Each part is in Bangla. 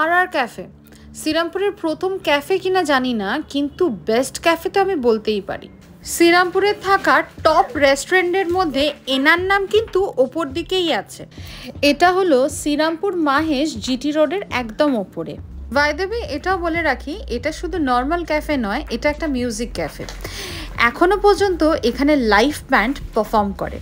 আর আর ক্যাফে শ্রীরামপুরের প্রথম ক্যাফে কিনা জানি না কিন্তু বেস্ট ক্যাফে তো আমি বলতেই পারি শ্রীরামপুরে থাকা টপ রেস্টুরেন্টের মধ্যে এনার নাম কিন্তু ওপর দিকেই আছে এটা হলো শ্রীরামপুর মাহেশ জিটি রোডের একদম ওপরে ভাইদেবে এটাও বলে রাখি এটা শুধু নর্মাল ক্যাফে নয় এটা একটা মিউজিক ক্যাফে এখনও পর্যন্ত এখানে লাইফ ব্যান্ড পারফর্ম করে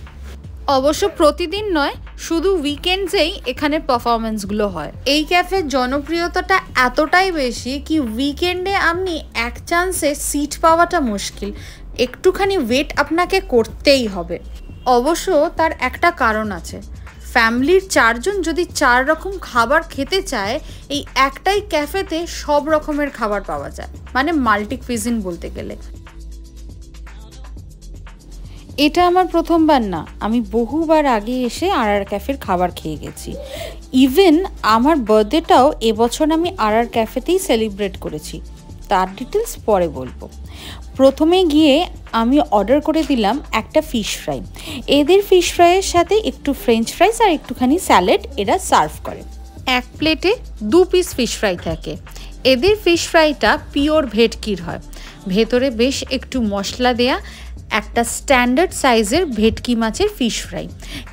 অবশ্য প্রতিদিন নয় শুধু উইকেন্ডসেই এখানে পারফরমেন্সগুলো হয় এই ক্যাফের জনপ্রিয়তাটা এতটাই বেশি কি উইকেন্ডে আপনি এক চান্সে সিট পাওয়াটা মুশকিল একটুখানি ওয়েট আপনাকে করতেই হবে অবশ্য তার একটা কারণ আছে ফ্যামিলির চারজন যদি চার রকম খাবার খেতে চায় এই একটাই ক্যাফেতে সব রকমের খাবার পাওয়া যায় মানে মাল্টি কুইজিন বলতে গেলে এটা আমার প্রথমবার না আমি বহুবার আগে এসে আর আর ক্যাফের খাবার খেয়ে গেছি ইভেন আমার বার্থডেটাও এবছর আমি আর আর ক্যাফেতেই সেলিব্রেট করেছি তার ডিটেলস পরে বলবো প্রথমে গিয়ে আমি অর্ডার করে দিলাম একটা ফিশ ফ্রাই এদের ফিশ ফ্রাইয়ের সাথে একটু ফ্রেঞ্চ ফ্রাইস আর একটুখানি স্যালাড এরা সার্ভ করে এক প্লেটে দু পিস ফিশ ফ্রাই থাকে এদের ফিশ ফ্রাইটা পিওর ভেটকির হয় ভেতরে বেশ একটু মশলা দেয়া একটা স্ট্যান্ডার্ড সাইজের ভেটকি মাছের ফিশ ফ্রাই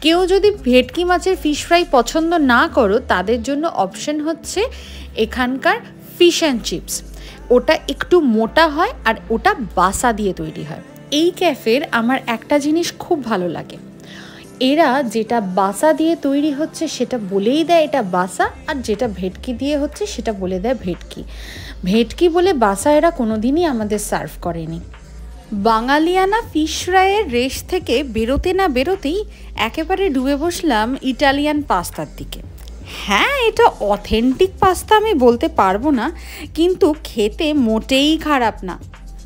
কেউ যদি ভেটকি মাছের ফিশ ফ্রাই পছন্দ না করো তাদের জন্য অপশন হচ্ছে এখানকার ফিশ অ্যান্ড চিপস ওটা একটু মোটা হয় আর ওটা বাসা দিয়ে তৈরি হয় এই ক্যাফের আমার একটা জিনিস খুব ভালো লাগে এরা যেটা বাসা দিয়ে তৈরি হচ্ছে সেটা বলেই দেয় এটা বাসা আর যেটা ভেটকি দিয়ে হচ্ছে সেটা বলে দেয় ভেটকি ভেটকি বলে বাসা এরা কোনো দিনই আমাদের সার্ভ করেনি বাঙালিয়ানা ফিশ ফ্রাইয়ের রেশ থেকে বেরোতে না বেরোতেই একেবারে ডুবে বসলাম ইটালিয়ান পাস্তার দিকে হ্যাঁ এটা অথেন্টিক পাস্তা আমি বলতে পারবো না কিন্তু খেতে মোটেই খারাপ না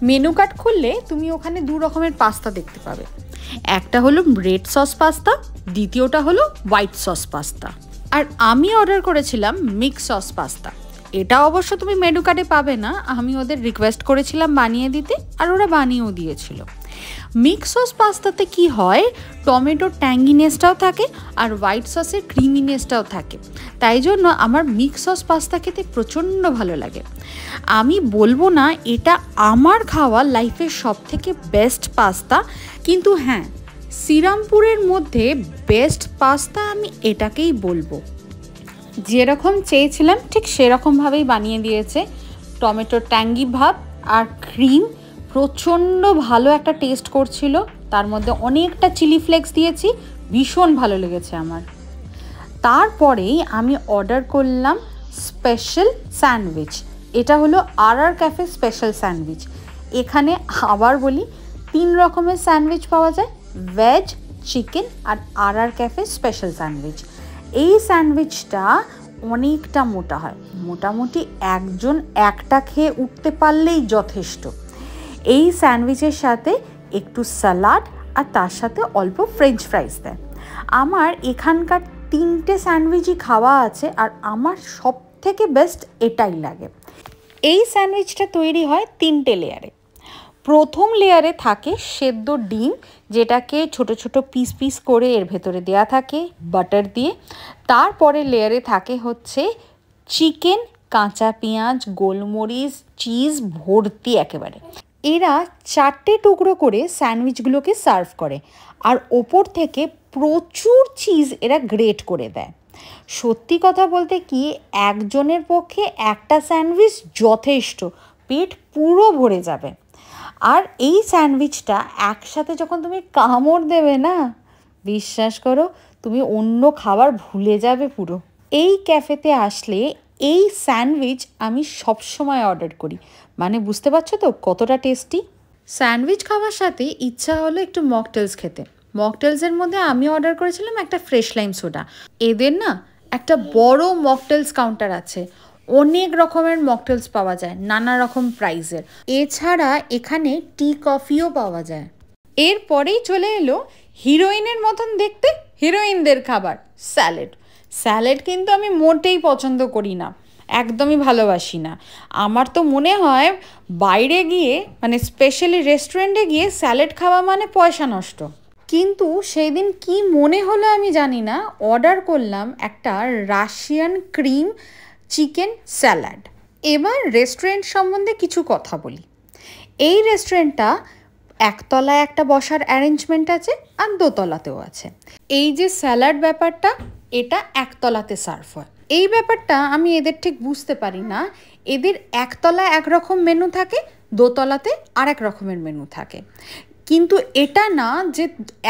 মেনু কার্ড খুললে তুমি ওখানে দু রকমের পাস্তা দেখতে পাবে একটা হলো রেড সস পাস্তা দ্বিতীয়টা হলো হোয়াইট সস পাস্তা আর আমি অর্ডার করেছিলাম মিক্স সস পাস্তা এটা অবশ্য তুমি মেনু কার্ডে পাবে না আমি ওদের রিকোয়েস্ট করেছিলাম বানিয়ে দিতে আর ওরা বানিয়েও দিয়েছিল মিক্স সস পাস্তাতে কি হয় টমেটোর ট্যাঙ্গিনেসটাও থাকে আর হোয়াইট সসের ক্রিমিনেসটাও থাকে তাই জন্য আমার মিক্স সস পাস্তা খেতে প্রচণ্ড ভালো লাগে আমি বলবো না এটা আমার খাওয়া লাইফের সব থেকে বেস্ট পাস্তা কিন্তু হ্যাঁ শ্রীরামপুরের মধ্যে বেস্ট পাস্তা আমি এটাকেই বলবো যেরকম চেয়েছিলাম ঠিক সেরকমভাবেই বানিয়ে দিয়েছে টমেটো ট্যাঙ্গি ভাব আর ক্রিম প্রচণ্ড ভালো একটা টেস্ট করছিল তার মধ্যে অনেকটা চিলি ফ্লেক্স দিয়েছি ভীষণ ভালো লেগেছে আমার তারপরেই আমি অর্ডার করলাম স্পেশাল স্যান্ডউইচ এটা হলো আর আর ক্যাফে স্পেশাল স্যান্ডউইচ এখানে আবার বলি তিন রকমের স্যান্ডউইচ পাওয়া যায় ভেজ চিকেন আর আর আর ক্যাফে স্পেশাল স্যান্ডউইচ এই স্যান্ডউইচটা অনেকটা মোটা হয় মোটামুটি একজন একটা খেয়ে উঠতে পারলেই যথেষ্ট এই স্যান্ডউইচের সাথে একটু স্যালাড আর তার সাথে অল্প ফ্রেঞ্চ ফ্রাইস দেয় আমার এখানকার তিনটে স্যান্ডউইচই খাওয়া আছে আর আমার সব থেকে বেস্ট এটাই লাগে এই স্যান্ডউইচটা তৈরি হয় তিনটে লেয়ারে প্রথম লেয়ারে থাকে সেদ্ধ ডিম যেটাকে ছোট ছোট পিস পিস করে এর ভেতরে দেয়া থাকে বাটার দিয়ে তারপরে লেয়ারে থাকে হচ্ছে চিকেন কাঁচা পেঁয়াজ গোলমরিচ চিজ ভর্তি একেবারে এরা চারটে টুকরো করে স্যান্ডউইচগুলোকে সার্ভ করে আর ওপর থেকে প্রচুর চিজ এরা গ্রেট করে দেয় সত্যি কথা বলতে কি একজনের পক্ষে একটা স্যান্ডউইচ যথেষ্ট পেট পুরো ভরে যাবে আর এই স্যান্ডউইচটা একসাথে যখন তুমি কামড় দেবে না বিশ্বাস করো তুমি অন্য খাবার ভুলে যাবে পুরো এই ক্যাফেতে আসলে এই স্যান্ডউইচ আমি সবসময় অর্ডার করি মানে বুঝতে পারছো তো কতটা টেস্টি স্যান্ডউইচ খাওয়ার সাথে ইচ্ছা হলো একটু মকটেলস খেতে মকটেলসের মধ্যে আমি অর্ডার করেছিলাম একটা ফ্রেশ লাইম সোডা এদের না একটা বড় মকটেলস কাউন্টার আছে অনেক রকমের মকটেলস পাওয়া যায় নানা রকম প্রাইজের এছাড়া এখানে টি কফিও পাওয়া যায় এরপরেই চলে এলো হিরোইনের মতন দেখতে হিরোইনদের খাবার স্যালেড স্যালেড কিন্তু আমি মোটেই পছন্দ করি না একদমই ভালোবাসি না আমার তো মনে হয় বাইরে গিয়ে মানে স্পেশালি রেস্টুরেন্টে গিয়ে স্যালেড খাওয়া মানে পয়সা নষ্ট কিন্তু সেই দিন কী মনে হলো আমি জানি না অর্ডার করলাম একটা রাশিয়ান ক্রিম চিকেন স্যালাড এবার রেস্টুরেন্ট সম্বন্ধে কিছু কথা বলি এই রেস্টুরেন্টটা একতলায় একটা বসার অ্যারেঞ্জমেন্ট আছে আর দোতলাতেও আছে এই যে স্যালাড ব্যাপারটা এটা একতলাতে সার্ভ হয় এই ব্যাপারটা আমি এদের ঠিক বুঝতে পারি না এদের একতলা একরকম মেনু থাকে দোতলাতে আরেক রকমের মেনু থাকে কিন্তু এটা না যে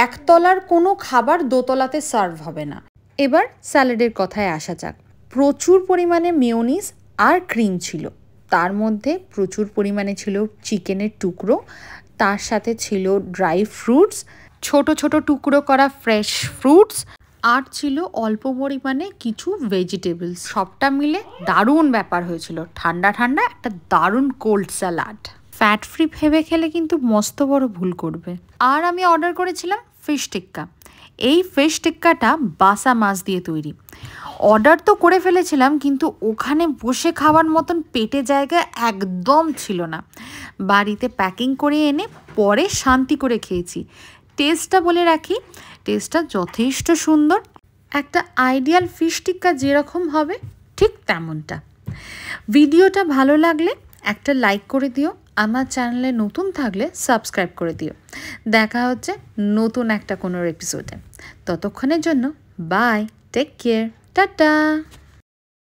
একতলার কোনো খাবার দোতলাতে সার্ভ হবে না এবার স্যালাডের কথায় আসা যাক প্রচুর পরিমাণে মেয়নিস আর ক্রিম ছিল তার মধ্যে প্রচুর পরিমাণে ছিল চিকেনের টুকরো তার সাথে ছিল ড্রাই ফ্রুটস ছোট ছোট টুকরো করা ফ্রেশ ফ্রুটস আর ছিল অল্প পরিমাণে কিছু ভেজিটেবলস সবটা মিলে দারুণ ব্যাপার হয়েছিল ঠান্ডা ঠান্ডা একটা দারুণ কোল্ড স্যালাড ফ্যাট ফ্রি ভেবে খেলে কিন্তু মস্ত বড় ভুল করবে আর আমি অর্ডার করেছিলাম ফিশ টিক্কা এই ফিশ টিক্কাটা বাসা মাছ দিয়ে তৈরি অর্ডার তো করে ফেলেছিলাম কিন্তু ওখানে বসে খাওয়ার মতন পেটে জায়গা একদম ছিল না বাড়িতে প্যাকিং করে এনে পরে শান্তি করে খেয়েছি টেস্টটা বলে রাখি টেস্টটা যথেষ্ট সুন্দর একটা আইডিয়াল ফিশ টিক্কা যেরকম হবে ঠিক তেমনটা ভিডিওটা ভালো লাগলে একটা লাইক করে দিও আমার চ্যানেলে নতুন থাকলে সাবস্ক্রাইব করে দিও দেখা হচ্ছে নতুন একটা কোনো এপিসোডে ততক্ষণের জন্য বাই টেক কেয়ার টাটা